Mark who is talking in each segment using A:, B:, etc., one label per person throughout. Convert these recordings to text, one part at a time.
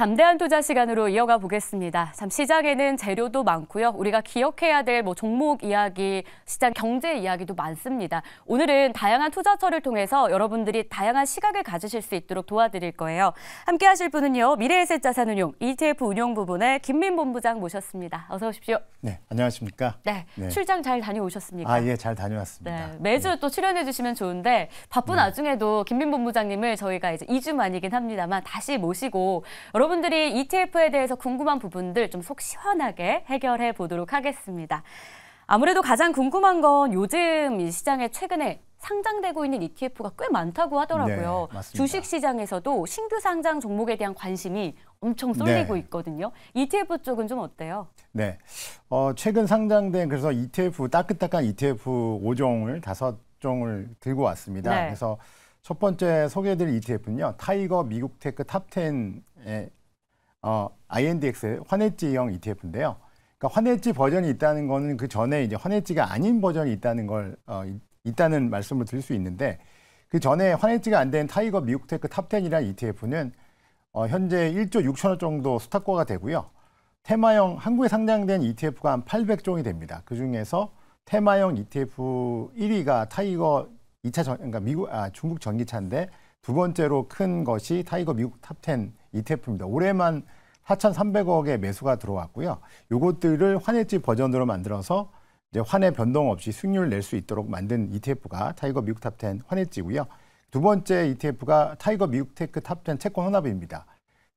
A: 담대한 투자 시간으로 이어가 보겠습니다. 참 시장에는 재료도 많고요. 우리가 기억해야 될 뭐 종목 이야기, 시장 경제 이야기도 많습니다. 오늘은 다양한 투자처를 통해서 여러분들이 다양한 시각을 가지실 수 있도록 도와드릴 거예요. 함께 하실 분은요. 미래에셋 자산운용 ETF 운용 부분의 김민 본부장 모셨습니다. 어서 오십시오.
B: 네, 안녕하십니까? 네, 네. 출장
A: 잘 다녀오셨습니까? 아, 예,
B: 잘 다녀왔습니다.
A: 네, 매주 예. 또 출연해 주시면 좋은데 바쁜 네. 와중에도 김민 본부장님을 저희가 이제 2주 만이긴 합니다만 다시 모시고 여러분 여러분들이 ETF에 대해서 궁금한 부분들 좀 속 시원하게 해결해 보도록 하겠습니다. 아무래도 가장 궁금한 건 요즘 시장에 최근에 상장되고 있는 ETF가 꽤 많다고 하더라고요. 네, 주식 시장에서도 신규 상장 종목에 대한 관심이 엄청 쏠리고 네. 있거든요. ETF 쪽은 좀 어때요?
B: 네. 어, 최근 상장된 그래서 ETF 따끈따끈 ETF 5종을 5종을 들고 왔습니다. 네. 그래서 첫 번째 소개해드릴 ETF는요. 타이거 미국 테크 탑10에 어, INDX의 환해지형 ETF인데요. 그러니까 환해지 버전이 있다는 거는 그 전에 이제 환해지가 아닌 버전이 있다는 걸 어, 있다는 말씀을 드릴 수 있는데 그 전에 환해지가 안 된 타이거 미국 테크 탑10이라는 ETF는 어, 현재 1조 6천억 정도 수탁과가 되고요. 테마형 한국에 상장된 ETF가 한 800종이 됩니다. 그 중에서 테마형 ETF 1위가 타이거 2차 전, 그러니까 미국 아 중국 전기차인데 두 번째로 큰 것이 타이거 미국 탑10 ETF입니다. 올해만 4,300억의 매수가 들어왔고요. 이것들을 환해지 버전으로 만들어서 이제 환해 변동 없이 수익률 낼 수 있도록 만든 ETF가 타이거 미국 탑10 환해지고요. 두 번째 ETF가 타이거 미국 테크 탑10 채권 혼합입니다.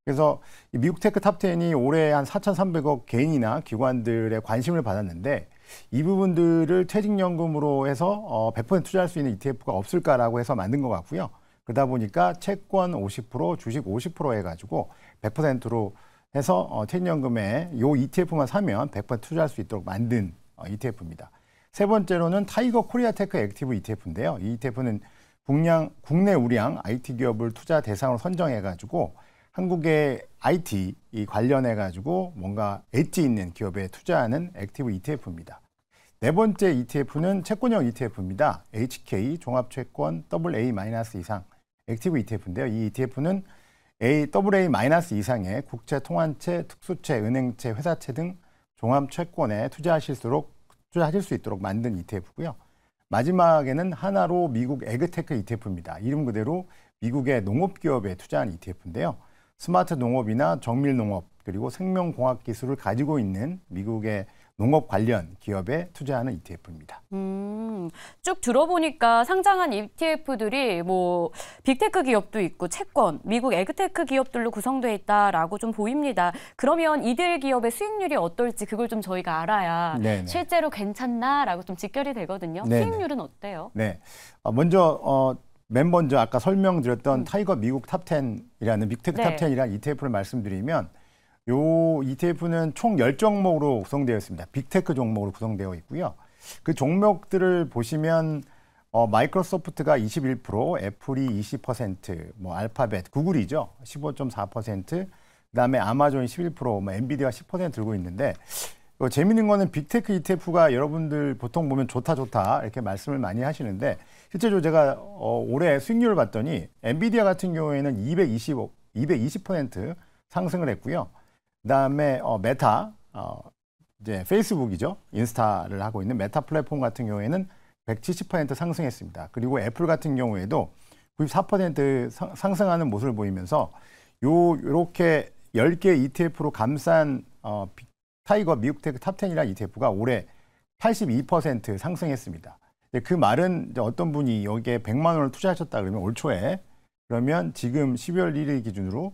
B: 그래서 미국 테크 탑10이 올해 한 4,300억 개인이나 기관들의 관심을 받았는데 이 부분들을 퇴직연금으로 해서 100% 어, 투자할 수 있는 ETF가 없을까라고 해서 만든 것 같고요. 그러다 보니까 채권 50% 주식 50% 해가지고 100%로 해서 어, 퇴직연금에 요 ETF만 사면 100% 투자할 수 있도록 만든 어, ETF입니다. 세 번째로는 타이거 코리아테크 액티브 ETF인데요. 이 ETF는 국량, 국내 우량 IT 기업을 투자 대상으로 선정해가지고 한국의 IT 관련해가지고 뭔가 엣지 있는 기업에 투자하는 액티브 ETF입니다. 네 번째 ETF는 채권형 ETF입니다. HK 종합채권 AA- 이상 액티브 ETF인데요. 이 ETF는 A, a 마 이상의 너스이 국채, 통환채, 특수채, 은행채, 회사채 등 종합 채권에 투자하실수록 투자하실 수 있도록 만든 ETF고요. 마지막에는 하나로 미국 에그테크 ETF입니다. 이름 그대로 미국의 농업 기업에 투자한 ETF인데요. 스마트 농업이나 정밀 농업 그리고 생명공학 기술을 가지고 있는 미국의 농업 관련 기업에 투자하는 ETF입니다.
A: 음, 쭉 들어보니까 상장한 ETF들이 뭐 빅테크 기업도 있고 채권, 미국 에그테크 기업들로 구성돼 있다라고 좀 보입니다. 그러면 이들 기업의 수익률이 어떨지 그걸 좀 저희가 알아야 네네. 네. 실제로 괜찮나라고 좀 직결이 되거든요. 네네. 네. 수익률은 어때요?
B: 네, 아, 먼저 어, 맨 먼저 아까 설명드렸던 음. 타이거 미국 탑텐이라는 빅테크 네. 탑텐이라는 ETF를 말씀드리면 요 ETF는 총 10종목으로 구성되어 있습니다. 빅테크 종목으로 구성되어 있고요. 그 종목들을 보시면 어, 마이크로소프트가 21%, 애플이 20%, 뭐 알파벳, 구글이죠. 15.4%, 그다음에 아마존이 11%, 뭐엔비디아10% 들고 있는데 어, 재미있는 거는 빅테크 ETF가 여러분들 보통 보면 좋다 좋다 이렇게 말씀을 많이 하시는데 실제로 제가 어, 올해 수익률을 봤더니 엔비디아 같은 경우에는 220 220% 상승을 했고요. 그다음에 어, 메타 어, 이제 페이스북이죠. 인스타를 하고 있는 메타 플랫폼 같은 경우에는 170% 상승했습니다. 그리고 애플 같은 경우에도 94% 상승하는 모습을 보이면서 요 요렇게 10개 ETF로 감싼 어, 타이거 미국 테크 탑1 0이라 ETF가 올해 82% 상승했습니다. 그 말은 어떤 분이 여기에 100만 원을 투자하셨다 그러면 올 초에 그러면 지금 12월 1일 기준으로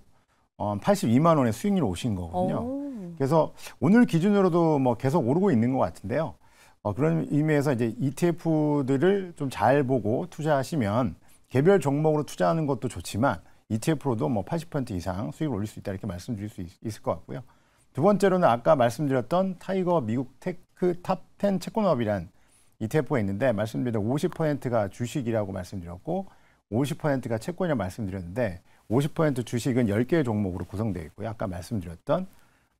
B: 82만 어, 원의 수익률 오신 거거든요. 오. 그래서 오늘 기준으로도 뭐 계속 오르고 있는 것 같은데요. 어, 그런 의미에서 이제 ETF들을 좀 잘 보고 투자하시면 개별 종목으로 투자하는 것도 좋지만 ETF로도 뭐 80% 이상 수익을 올릴 수 있다 이렇게 말씀드릴 수 있, 있을 것 같고요. 두 번째로는 아까 말씀드렸던 타이거 미국 테크 탑 10 채권업이란 ETF가 있는데 말씀드린 50%가 주식이라고 말씀드렸고 50%가 채권이라고 말씀드렸는데 50% 주식은 10개 종목으로 구성되어 있고요. 아까 말씀드렸던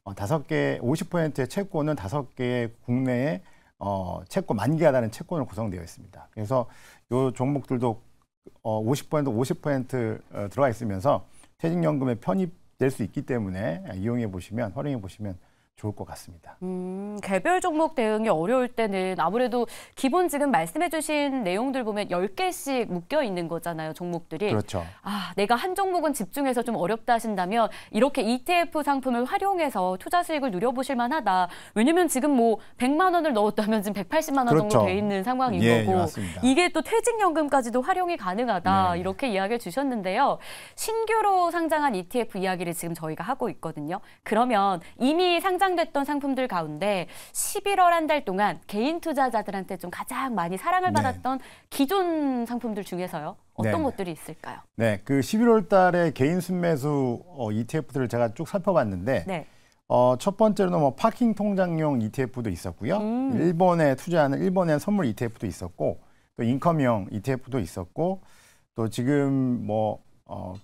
B: 5섯개 어, 50%의 채권은 5 개의 국내에 어, 채권 만기하다는 채권으로 구성되어 있습니다. 그래서 이 종목들도 어, 50% 50% 어, 들어가 있으면서 퇴직연금에 편입될 수 있기 때문에 이용해 보시면 활용해 보시면 좋을 것 같습니다.
A: 음, 개별 종목 대응이 어려울 때는 아무래도 기본 지금 말씀해 주신 내용들 보면 10개씩 묶여 있는 거잖아요, 종목들이. 그렇죠. 아, 내가 한 종목은 집중해서 좀 어렵다 하신다면 이렇게 ETF 상품을 활용해서 투자 수익을 누려 보실 만하다. 왜냐면 지금 뭐 100만 원을 넣었다면 지금 180만 원 그렇죠. 정도 돼 있는 상황인 예, 거고. 맞습니다. 이게 또 퇴직연금까지도 활용이 가능하다. 네. 이렇게 이야기를 주셨는데요. 신규로 상장한 ETF 이야기를 지금 저희가 하고 있거든요. 그러면 이미 상장 상장됐던 상품들 가운데 11월 한 달 동안 개인 투자자들한테 좀 가장 많이 사랑을 네. 받았던 네. 기존 상품들 중에서요. 어떤 네. 것들이 있을까요?
B: 네, 그 11월 달에 개인 순매수 어, ETF들을 제가 쭉 살펴봤는데 네. 어, 첫 번째로는 뭐 파킹 통장용 ETF도 있었고요. 음. 일본에 투자하는 일본의 선물 ETF도 있었고 또 인컴형 ETF도 있었고 또 지금 뭐 어,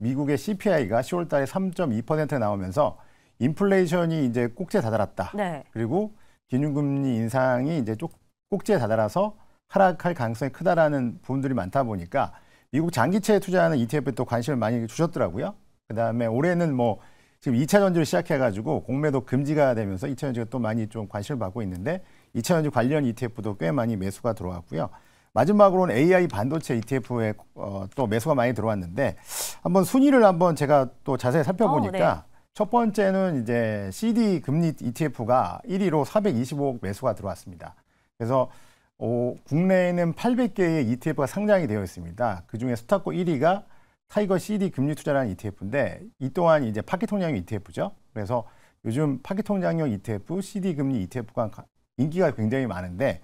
B: 미국의 CPI가 10월 달에 3.2% 나오면서 인플레이션이 이제 꼭지에 다다랐다. 네. 그리고 기준금리 인상이 이제 쪽 꼭지에 다다라서 하락할 가능성이 크다라는 부분들이 많다 보니까 미국 장기채에 투자하는 ETF에 또 관심을 많이 주셨더라고요. 그다음에 올해는 뭐 지금 2차 전지를 시작해가지고 공매도 금지가 되면서 2차 전지가 또 많이 좀 관심을 받고 있는데 2차 전지 관련 ETF도 꽤 많이 매수가 들어왔고요. 마지막으로는 AI 반도체 ETF에 어, 또 매수가 많이 들어왔는데 한번 순위를 한번 제가 또 자세히 살펴보니까 어, 네. 첫 번째는 이제 CD 금리 ETF가 1위로 425억 매수가 들어왔습니다. 그래서 어, 국내에는 800개의 ETF가 상장이 되어 있습니다. 그 중에 스타코 1위가 타이거 CD 금리 투자라는 ETF인데 이 또한 이제 파켓 통장용 ETF죠. 그래서 요즘 파켓 통장용 ETF, CD 금리 ETF가 인기가 굉장히 많은데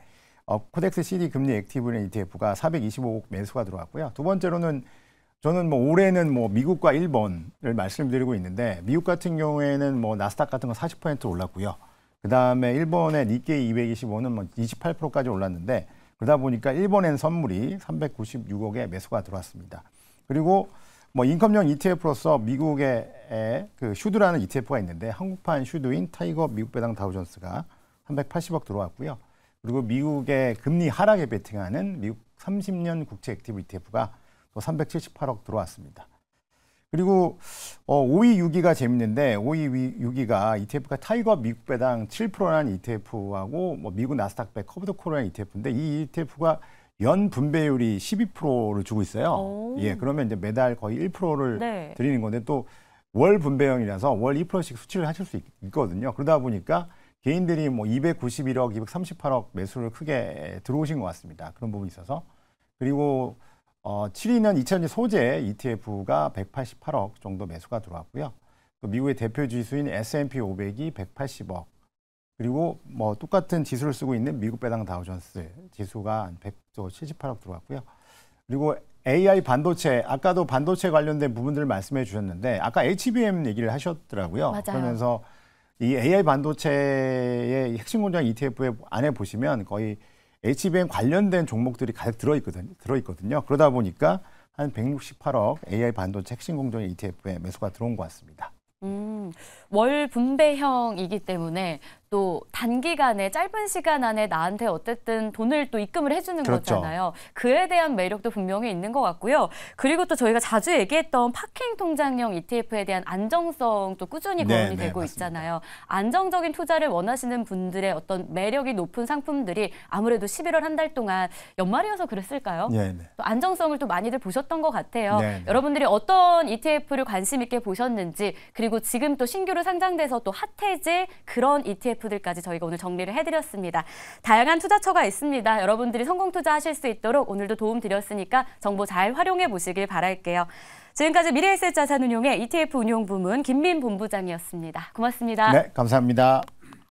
B: 어, 코덱스 CD 금리 액티브는 ETF가 425억 매수가 들어왔고요. 두 번째로는 저는 뭐 올해는 뭐 미국과 일본을 말씀드리고 있는데 미국 같은 경우에는 뭐 나스닥 같은 건 40% 올랐고요. 그다음에 일본의 니케이 225는 뭐 28%까지 올랐는데 그러다 보니까 일본엔 선물이 396억에 매수가 들어왔습니다. 그리고 뭐 인컴형 ETF로서 미국의 그 슈드라는 ETF가 있는데 한국판 슈드인 타이거 미국 배당 다우존스가 380억 들어왔고요. 그리고 미국의 금리 하락에 베팅하는 미국 30년 국채 액티브 ETF가 또 378억 들어왔습니다. 그리고 어, 5위, 6위가 재밌는데 5위, 6위가 ETF가 타이거 미국 배당 7%라는 ETF하고 뭐 미국 나스닥배 커브드 코라는 ETF인데 이 ETF가 연 분배율이 12%를 주고 있어요. 오. 예, 그러면 이제 매달 거의 1%를 네. 드리는 건데 또 월 분배형이라서 월 2%씩 수치를 하실 수 있, 있거든요. 그러다 보니까 개인들이 뭐 291억, 238억 매수를 크게 들어오신 것 같습니다. 그런 부분이 있어서. 그리고 어, 7위는 2000년 소재 ETF가 188억 정도 매수가 들어왔고요. 또 미국의 대표 지수인 S&P 500이 180억. 그리고 뭐 똑같은 지수를 쓰고 있는 미국 배당 다우존스 지수가 178억 들어왔고요. 그리고 AI 반도체 아까도 반도체 관련된 부분들을 말씀해 주셨는데 아까 HBM 얘기를 하셨더라고요. 맞아요. 그러면서 이 AI 반도체의 핵심 공장 ETF 안에 보시면 거의 HBM 관련된 종목들이 가득 들어있거든, 들어있거든요. 그러다 보니까 한 168억 AI 반도체 핵심 공정 ETF에 매수가 들어온 것 같습니다.
A: 음, 월 분배형이기 때문에 또 단기간에 짧은 시간 안에 나한테 어쨌든 돈을 또 입금을 해주는 그렇죠. 거잖아요. 그에 대한 매력도 분명히 있는 것 같고요. 그리고 또 저희가 자주 얘기했던 파킹 통장형 ETF에 대한 안정성도 꾸준히 거론이 네, 네, 되고 네, 있잖아요. 안정적인 투자를 원하시는 분들의 어떤 매력이 높은 상품들이 아무래도 11월 한 달 동안 연말이어서 그랬을까요? 네, 네, 또 안정성을 또 많이들 보셨던 것 같아요. 네, 여러분들이 어떤 ETF를 관심 있게 보셨는지 그리고 지금 또 신규로 상장돼서 또 핫해질 그런 ETF ETF들까지 저희가 오늘 정리를 해드렸습니다. 다양한 투자처가 있습니다. 여러분들이 성공 투자하실 수 있도록 오늘도 도움 드렸으니까 정보 잘 활용해 보시길 바랄게요. 지금까지 미래에셋 자산운용의 ETF 운용 부문 김민 본부장이었습니다. 고맙습니다. 네,
B: 감사합니다.